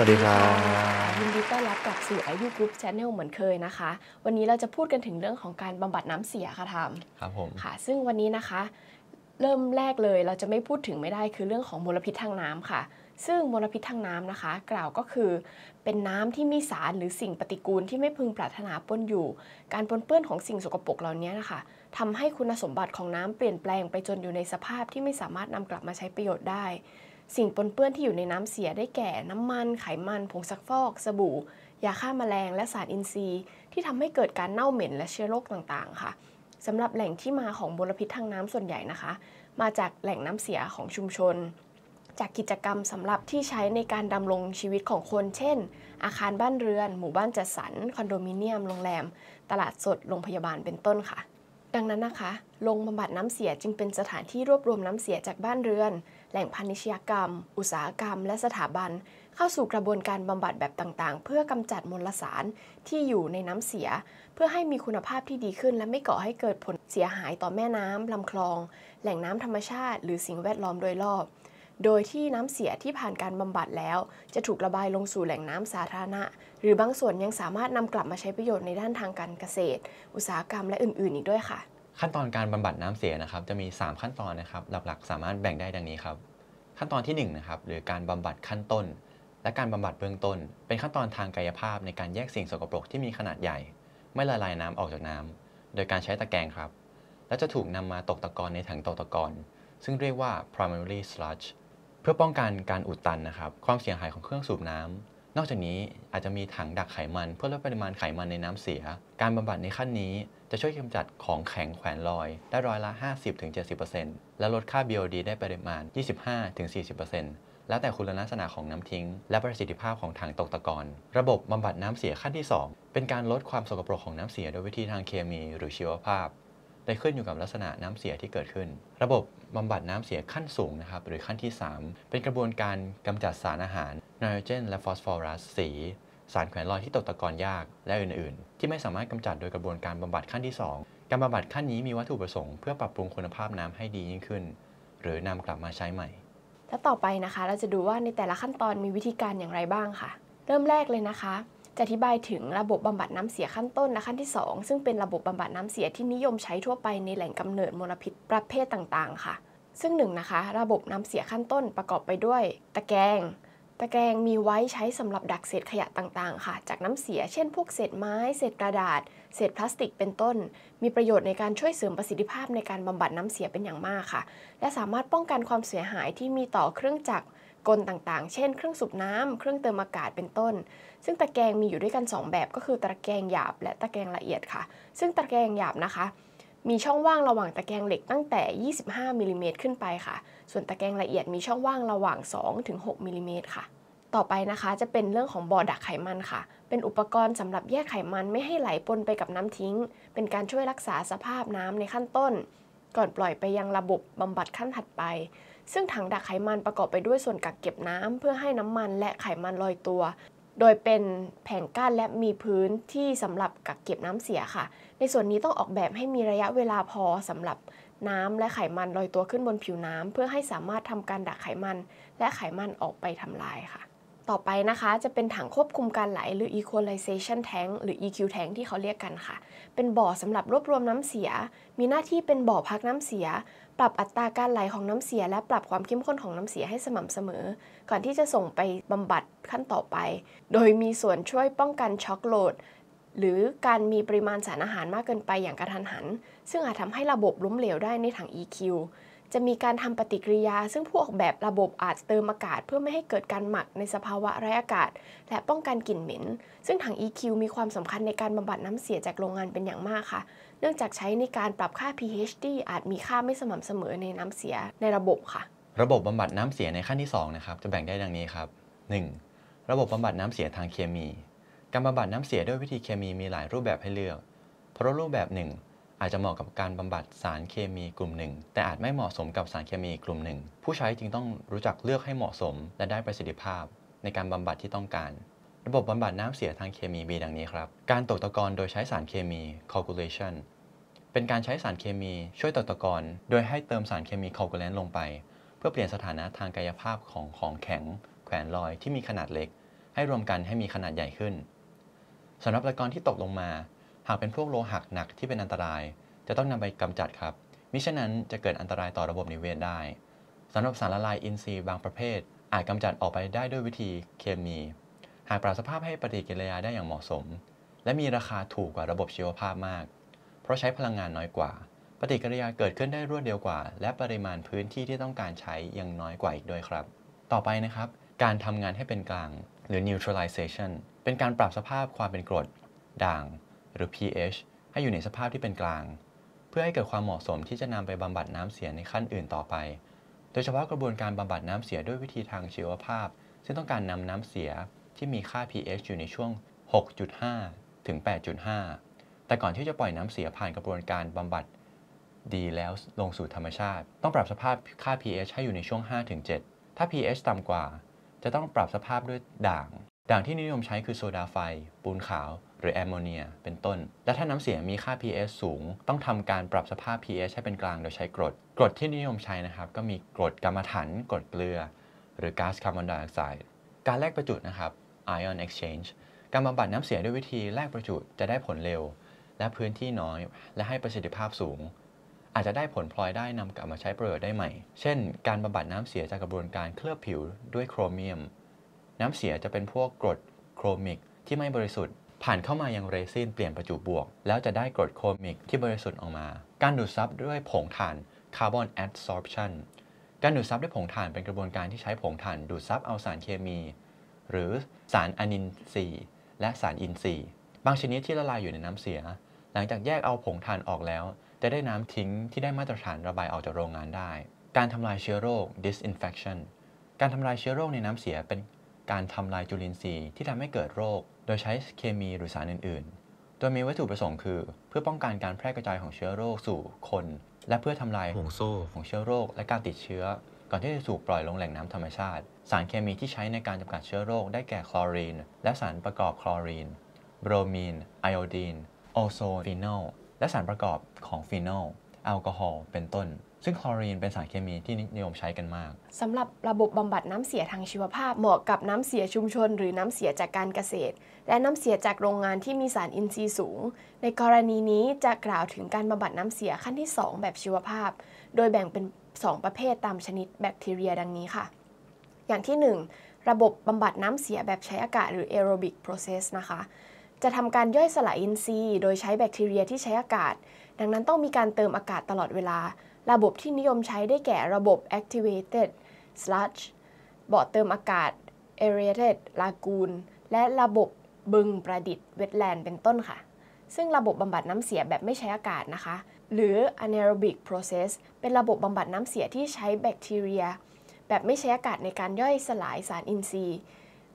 สวัสดีครับยินดีต้อนรับกลับสู่อายุกรุ๊ปชาแนลเหมือนเคยนะคะ วันนี้เราจะพูดกันถึงเรื่องของการบำบัดน้ำเสียค่ะทำครับผมค่ะซึ่งวันนี้นะคะ เริ่มแรกเลยเราจะไม่พูดถึงไม่ได้คือเรื่องของมลพิษทางน้ำค่ะ ซึ่งมลพิษทางน้ำนะคะ กล่าวก็คือเป็นน้ำที่มีสารหรือสิ่งปฏิกูลที่ไม่พึงปรารถนาปนอยู่ การปนเปื้อนของสิ่งสกปรกเหล่านี้นะคะทำให้คุณสมบัติของน้ำเปลี่ยนแปลงไปจนอยู่ในสภาพที่ไม่สามารถนำกลับมาใช้ประโยชน์ได้สิ่งปนเปื้อนที่อยู่ในน้ำเสียได้แก่น้ำมัน ไขมัน ผงซักฟอก สบู่ ยาฆ่ามาแมลง และสารอินทรีย์ ที่ทำให้เกิดการเน่าเหม็นและเชื้อโรคต่างๆ ค่ะสำหรับแหล่งที่มาของมลพิษทางน้ำส่วนใหญ่นะคะ มาจากแหล่งน้ำเสียของชุมชน จากกิจกรรมสำหรับที่ใช้ในการดำรงชีวิตของคน เช่น อาคารบ้านเรือน หมู่บ้านจัดสรร คอนโดมิเนียม โรงแรม ตลาดสด โรงพยาบาล เป็นต้นค่ะ ดังนั้นนะคะ โรงบำบัดน้ำเสียจึงเป็นสถานที่รวบรวมน้ำเสียจากบ้านเรือนแหล่งพาณิชยกรรม อุตสาหกรรม และสถาบัน เข้าสู่กระบวนการบำบัดแบบต่างๆ เพื่อกำจัดมลสารที่อยู่ในน้ำเสีย เพื่อให้มีคุณภาพที่ดีขึ้น และไม่ก่อให้เกิดผลเสียหายต่อแม่น้ำลำคลอง แหล่งน้ำธรรมชาติ หรือสิ่งแวดล้อมโดยรอบ โดยที่น้ำเสียที่ผ่านการบำบัดแล้ว จะถูกระบายลงสู่แหล่งน้ำสาธารณะ หรือบางส่วนยังสามารถนำกลับมาใช้ประโยชน์ในด้านทางการเกษตร อุตสาหกรรมและอื่น ๆอีกด้วยค่ะขั้นตอนการบำบัดน้ำเสียนะครับ จะมี3ขั้นตอนนะครับ หลักๆ สามารถแบ่งได้ดังนี้ครับ ขั้นตอนที่1นะครับหรือการบำบัดขั้นต้น และการบำบัดเบื้องต้น เป็นขั้นตอนทางกายภาพ ในการแยกสิ่งสกปรกที่มีขนาดใหญ่ ไม่ละลายน้ำออกจากน้ำ โดยการใช้ตะแกรงครับและจะถูกนำมาตกตะกอนในถังตกตะกอนซึ่งเรียกว่า primary sludge เพื่อป้องกันการอุดตันนะครับ ความเสียหายของเครื่องสูบน้ำ นอกจากนี้อาจจะมีถังดักไขมันเพื่อลดปริมาณไขมันในน้ำเสีย การบำบัดในขั้นนี้จะช่วยกำจัดของแข็งแขวนลอย ได้ร้อยละ 50-70%และลดค่า BOD ได้ปริมาณ 25-40%แล้วแต่คุณลักษณะของน้ำทิ้ง และประสิทธิภาพของถังตกตะกอน ระบบบำบัดน้ำเสียขั้นที่ 2 เป็นการลดความสกปรกของน้ำเสียโดยวิธีทางเคมีหรือชีวภาพ ได้ขึ้นอยู่กับลักษณะน้ำเสียที่เกิดขึ้น ระบบบำบัดน้ำเสียขั้นสูงนะครับหรือขั้นที่ 3 เป็นกระบวนการกำจัดสารอาหาร ไนโตรเจน และฟอสฟอรัส สีสารแขวนลอยที่ตกตะกอนยากและอื่น ๆ ที่ไม่สามารถกำจัดโดยกระบวนการบำบัดขั้นที่ 2การบำบัดขั้นนี้มีวัตถุประสงค์เพื่อปรับปรุงคุณภาพน้ำให้ดียิ่งขึ้น หรือนำกลับมาใช้ใหม่ แล้วต่อไปนะคะ เราจะดูว่าในแต่ละขั้นตอนมีวิธีการอย่างไรบ้างค่ะ เริ่มแรกเลยนะคะ จะอธิบายถึงระบบบำบัดน้ำเสียขั้นต้นและขั้นที่ 2 ซึ่งเป็นระบบบำบัดน้ำเสียที่นิยมใช้ทั่วไปในแหล่งกำเนิดมลพิษประเภทต่าง ๆ ค่ะ ซึ่ง1นะคะระบบน้ำเสียขั้นต้นประกอบไปด้วย ตะแกรงตะแกรงมีไว้ใช้สำหรับดักเศษขยะต่างๆค่ะ จากน้ำเสียเช่นพวกเศษไม้เศษกระดาษเศษพลาสติกเป็นต้น มีประโยชน์ในการช่วยเสริมประสิทธิภาพในการบำบัดน้ำเสียเป็นอย่างมากค่ะ และสามารถป้องกันความเสียหายที่มีต่อเครื่องจักรกลต่างๆ เช่นเครื่องสูบน้ำ เครื่องเติมอากาศเป็นต้น ซึ่งตะแกรงมีอยู่ด้วยกัน 2 แบบก็คือตะแกรงหยาบ และตะแกรงละเอียดค่ะ ซึ่งตะแกรงหยาบนะคะมีช่องว่างระหว่างตะแกรงเหล็กตั้งแต่25มิลิเมตรขึ้นไปค่ะ ส่วนตะแกรงละเอียดมีช่องว่างระหว่าง2-6มิลิเมตรค่ะ ต่อไปนะคะจะเป็นเรื่องของบ่อดักไขมันค่ะ เป็นอุปกรณ์สำหรับแยกไขมันไม่ให้ไหลปนไปกับน้ำทิ้ง เป็นการช่วยรักษาสภาพน้ำในขั้นต้น ก่อนปล่อยไปยังระบบบำบัดขั้นถัดไป ซึ่งถังดักไขมันประกอบไปด้วยส่วนกักเก็บน้ำ เพื่อให้น้ำมันและไขมันลอยตัวโดยเป็นแผงกั้นและมีพื้นที่สำหรับกักเก็บน้ำเสียค่ะ ในส่วนนี้ต้องออกแบบให้มีระยะเวลาพอสำหรับน้ำและไขมันลอยตัวขึ้นบนผิวน้ำเพื่อให้สามารถทำการดักไขมันและไขมันออกไปทำลายค่ะ ต่อไปนะคะจะเป็นถังควบคุมการไหลหรือ equalization tank หรือ EQ tank ที่เขาเรียกกันค่ะ เป็นบ่อสำหรับรวบรวมน้ำเสีย มีหน้าที่เป็นบ่อพักน้ำเสียปรับอัตราการไหลของน้ำเสีย และปรับความเข้มข้นของน้ำเสียให้สม่ำเสมอก่อนที่จะส่งไปบำบัดขั้นต่อไป โดยมีส่วนช่วยป้องกันช็อกโหลด หรือการมีปริมาณสารอาหารมากเกินไปอย่างกระทันหัน ซึ่งอาจทำให้ระบบล้มเหลวได้ในถัง EQ จะมีการทำปฏิกิริยา ซึ่งผู้ออกแบบระบบอาจเติมอากาศเพื่อไม่ให้เกิดการหมักในสภาวะไร้อากาศและป้องกันกลิ่นเหม็นซึ่งถัง EQ มีความสำคัญในการบำบัดน้ำเสียจากโรงงานเป็นอย่างมากค่ะเนื่องจากใช้ในการปรับค่า pH ที่อาจมีค่าไม่สม่ำเสมอในน้ำเสียในระบบค่ะ ระบบบำบัดน้ำเสียในขั้นที่2นะครับจะแบ่งได้ดังนี้ครับ 1. ระบบบำบัดน้ำเสียทางเคมี การบำบัดน้ำเสียด้วยวิธีเคมีมีหลายรูปแบบให้เลือก เพราะรูปแบบหนึ่งอาจจะเหมาะกับการบำบัดสารเคมีกลุ่มหนึ่งแต่อาจไม่เหมาะสมกับสารเคมีกลุ่มหนึ่งผู้ใช้จึงต้องรู้จักเลือกให้เหมาะสม และได้ประสิทธิภาพ ในการบำบัดที่ต้องการระบบบำบัดน้ำเสียทางเคมีมีดังนี้ครับ การตกตะกอนโดยใช้สารเคมี coagulation เป็นการใช้สารเคมีช่วยตกตะกอน โดยให้เติมสารเคมี coagulant ลงไป เพื่อเปลี่ยนสถานะทางกายภาพของของแข็ง แขวนลอยที่มีขนาดเล็ก ให้รวมกันให้มีขนาดใหญ่ขึ้น สำหรับตะกอนที่ตกลงมา หากเป็นพวกโลหะหนักที่เป็นอันตราย จะต้องนำไปกำจัดครับ มิฉะนั้นจะเกิดอันตรายต่อระบบนิเวศได้สำหรับสารละลายอินทรีย์บางประเภท อาจกำจัดออกไปได้ด้วยวิธีเคมีหากปรับสภาพให้ปฏิกิริยาได้อย่างเหมาะสม และมีราคาถูกกว่าระบบชีวภาพมาก เพราะใช้พลังงานน้อยกว่า ปฏิกิริยาเกิดขึ้นได้รวดเร็วกว่า และปริมาณพื้นที่ที่ต้องการใช้ยังน้อยกว่าอีกด้วยครับ ต่อไปนะครับ การทำงานให้เป็นกลาง หรือ neutralization เป็นการปรับสภาพความเป็นกรด ด่าง หรือ pH ให้อยู่ในสภาพที่เป็นกลาง เพื่อให้เกิดความเหมาะสมที่จะนำไปบำบัดน้ำเสียในขั้นอื่นต่อไป โดยเฉพาะกระบวนการบำบัดน้ำเสียด้วยวิธีทางชีวภาพซึ่งต้องการนำน้ำเสียที่มีค่า pH อยู่ในช่วง 6.5 ถึง 8.5 แต่ก่อนที่จะปล่อยน้ำเสียผ่านกระบวนการบำบัดดีแล้วลงสู่ธรรมชาติ ต้องปรับสภาพค่า pH ให้อยู่ในช่วง 5-7 ถ้า pH ต่ำกว่า จะต้องปรับสภาพด้วยด่าง ด่างที่นิยมใช้คือ โซดาไฟ ปูนขาว หรือแอมโมเนีย เป็นต้น และถ้าน้ำเสียมีค่า pH สูง ต้องทำการปรับสภาพ pH ให้เป็นกลางโดยใช้กรด กรดที่นิยมใช้นะครับ ก็มีกรดกรรมถัน กรดเกลือ หรือก๊าซคาร์บอนไดออกไซด์ การแลกประจุนะครับ ion exchange การบำบัดน้ำเสียด้วยวิธีแลกประจุ จะได้ผลเร็ว และพื้นที่น้อย และให้ประสิทธิภาพสูง อาจจะได้ผลพลอยได้นำกลับมาใช้ประโยชน์ได้ใหม่ เช่น การบำบัดน้ำเสียจากกระบวนการเคลือบผิวด้วยโครเมียม น้ำเสียจะเป็นพวกกรดโครมิกที่ไม่บริสุทธิ์ผ่านเข้ามายังเรซินเปลี่ยนประจุบวก แล้วจะได้กรดโครมิก ที่บริสุทธิ์ออกมา การดูดซับด้วยผงถ่านค carbon adsorption การดูดซับด้วยผงถ่านเป็นกระบวนการที่ใช้ผงถ่านดูดซับเอาสารเคมีหรือสารอนินทรีย์และสารอินทรีย์ บางชนิดที่ละลายอยู่ในน้ำเสีย หลังจากแยกเอาผงถ่านออกแล้วจะได้น้ำทิ้งที่ได้มาตรฐานระบายออกจากโรงงานได้ การทำลายเชื้อโรค disinfection การทำลายเชื้อโรคในน้ำเสียเป็นการทำลายจุลินทรีย์ที่ทำให้เกิดโรค โดยใช้เคมีหรือสารอื่นๆ โดยมีวัตถุประสงค์คือ เพื่อป้องกันการแพร่กระจายของเชื้อโรคสู่คน และเพื่อทำลายห่วงโซ่ของเชื้อโรคและการติดเชื้อก่อนที่จะถูกปล่อยลงแหล่งน้ำธรรมชาติ สารเคมีที่ใช้ในการจำกัดเชื้อโรคได้แก่คลอรีน และสารประกอบคลอรีนบรมีนไอโอดีนโอโซฟีนอลและสารประกอบของฟีนอลแอลกอฮอล์เป็นต้น ซึ่งคลอรีนเป็นสารเคมีที่นิยมใช้กันมาก สำหรับระบบบำบัดน้ำเสียทางชีวภาพเหมาะกับน้ำเสียชุมชน หรือน้ำเสียจากการเกษตร และน้ำเสียจากโรงงานที่มีสารอินทรีย์สูง ในกรณีนี้จะกล่าวถึงการบำบัดน้ำเสียขั้นที่ 2 แบบชีวภาพ โดยแบ่งเป็น2ประเภทตามชนิดแบคทีเรีย ดังนี้ค่ะ อย่างที่ 1 ระบบบำบัดน้ำเสียแบบใช้อากาศหรือ aerobic process นะคะ จะทำการย่อยสลายอินทรีย์ โดยใช้แบคทีเรียที่ใช้อากาศ ดังนั้นต้องมีการเติมอากาศตลอดเวลา ระบบที่นิยมใช้ได้แก่ระบบ activated sludge บ่อเติมอากาศ aerated lagoon และระบบบึงประดิษฐ์ wetland เป็นต้นค่ะซึ่งระบบบำบัดน้ำเสียแบบไม่ใช้อากาศนะคะ หรือ anaerobic process เป็นระบบบำบัดน้ำเสียที่ใช้แบคทีเรีย แบบไม่ใช้อากาศในการย่อยสลายสารอินทรีย์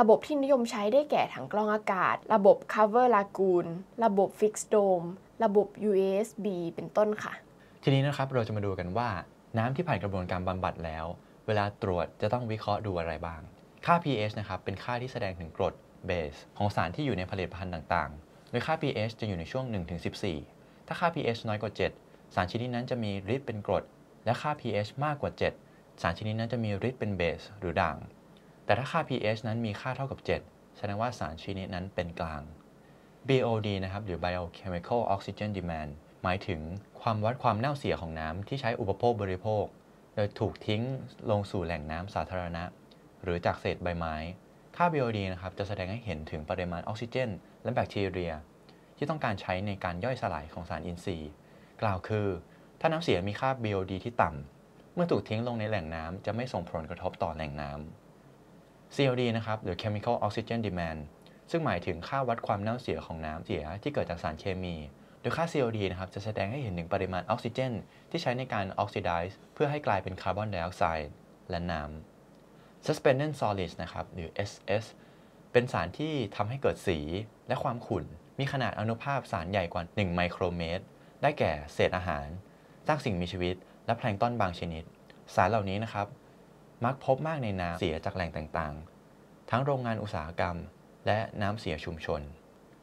ระบบที่นิยมใช้ได้แก่ถังกรองอากาศ ระบบ cover lagoon ระบบ fixed dome ระบบ USB เป็นต้นค่ะ ทีนี้นะครับเราจะมาดูกันว่า น้ำที่ผ่านกระบวนการบำบัดแล้ว เวลาตรวจจะต้องวิเคราะห์ดูอะไรบ้างค่า pH นะครับเป็นค่าที่แสดงถึงกรดเบส ของสารที่อยู่ในผลิตภัณฑ์ต่างโดยค่า pH จะอยู่ในช่วง 1-14 ถ้าค่า pH น้อยกว่า 7 สารชนิดนั้นจะมีฤทธิ์เป็นกรด และค่า pH มากกว่า 7 สารชนิดนั้นจะมีฤทธิ์เป็นเบสหรือด่าง แต่ถ้าค่า pH นั้นมีค่าเท่ากับ 7 แสดงว่าสารชนิดนั้นเป็นกลาง BOD นะครับหรือ Biochemical Oxygen Demand หมายถึงความวัดความเน่าเสียของน้ำที่ใช้อุปโภคบริโภค โดยถูกทิ้งลงสู่แหล่งน้ำสาธารณะ หรือจากเศษใบไม้ค่า BOD นะครับ จะแสดงให้เห็นถึงปริมาณออกซิเจน และแบคทีเรีย ที่ต้องการใช้ในการย่อยสลายของสารอินทรีย์ กล่าวคือ ถ้าน้ำเสียมีค่า BOD ที่ต่ำ เมื่อถูกทิ้งลงในแหล่งน้ำจะไม่ส่งผลกระทบต่อแหล่งน้ำ COD นะครับหรือ Chemical Oxygen Demand ซึ่งหมายถึงค่าวัดความเน่าเสียของน้ำเสียที่เกิดจากสารเคมี โดยค่า COD นะครับ จะแสดงให้เห็นถึงปริมาณออกซิเจน ที่ใช้ในการออกซิไดซ์เพื่อให้กลายเป็นคาร์บอนไดออกไซด์และน้ำ suspended solids นะครับ หรือ SS เป็นสารที่ทำให้เกิดสีและความขุ่นมีขนาดอนุภาคสารใหญ่กว่า 1 ไมโครเมตร ได้แก่เศษอาหารซากสิ่งมีชีวิต และแพลงต้นบางชนิด สารเหล่านี้นะครับ มักพบมากในน้ำเสียจากแหล่งต่างๆ ทั้งโรงงานอุตสาหกรรม และน้ำเสียชุมชน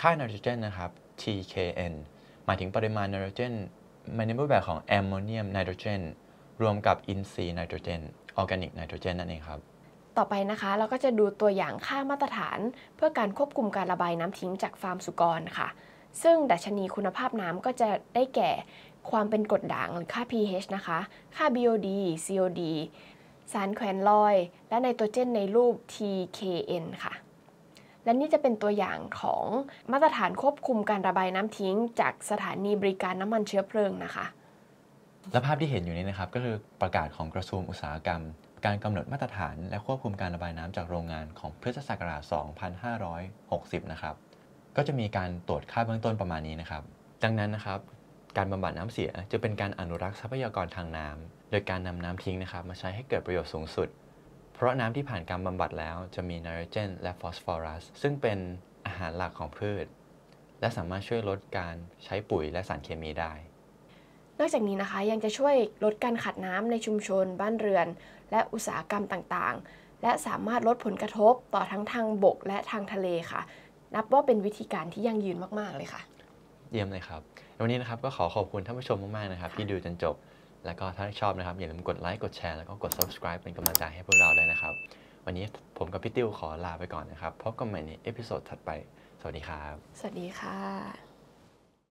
ค่าไนโตรเจนนะครับ TKN หมายถึงปริมาณไนโตรเจนมในรูปแบบของแอมโมเนียมไนโตรเจนรวมกับอินทรีย์ไนโตรเจนออร์แกนิกไนโตรเจนนั่นเองครับต่อไปนะคะเราก็จะดูตัวอย่างค่ามาตรฐานเพื่อการควบคุมการระบายน้ำทิ้งจากฟาร์มสุกรค่ะซึ่งดัชนีคุณภาพน้ำก็จะได้แก่ความเป็นกรดด่างหรือค่า pH นะคะ ค่า BOD COD สารแขวนลอยและไนโตรเจนในรูป TKN ค่ะ และนี่จะเป็นตัวอย่างของมาตรฐานควบคุมการระบายน้ำทิ้งจากสถานีบริการน้ำมันเชื้อเพลิงนะคะและภาพที่เห็นอยู่นี้นะครับก็คือประกาศของกระทรวงอุตสาหกรรมการกำหนดมาตรฐานและควบคุมการระบายน้ำจากโรงงานของพฤษศักราช2560 นะครับ ก็จะมีการตรวจค่าเบื้องต้นประมาณนี้นะครับ ดังนั้นนะครับ การบำบัดน้ำเสียจะเป็นการอนุรักษ์ทรัพยากรทางน้ำโดยการนำน้ำทิ้งนะครับมาใช้ให้เกิดประโยชน์สูงสุด เพราะน้ำที่ผ่านการบำบัดแล้วจะมีไนโตรเจนและฟอสฟอรัสซึ่งเป็นอาหารหลักของพืช และสามารถช่วยลดการใช้ปุ๋ยและสารเคมีได้นอกจากนี้นะคะยังจะช่วยลดการขัดน้ำในชุมชน บ้านเรือน และอุตสาหกรรมต่างๆ และสามารถลดผลกระทบต่อทั้งทางบกและทางทะเลค่ะนับว่าเป็นวิธีการที่ยั่งยืนมากๆเลยค่ะ เยี่ยมเลยครับ วันนี้นะครับก็ขอขอบคุณท่านผู้ชมมากๆนะครับ ที่ดูจนจบ แล้วก็ถ้าชอบนะครับอย่าลืมกดไลค์กดแชร์แล้วก็กด subscribe เป็นกำลังใจให้พวกเราด้วยนะครับวันนี้ผมกับพี่ติ้วขอลาไปก่อนนะครับพบกันใหม่ในเอพิโซดถัดไปสวัสดีครับ สวัสดีค่ะ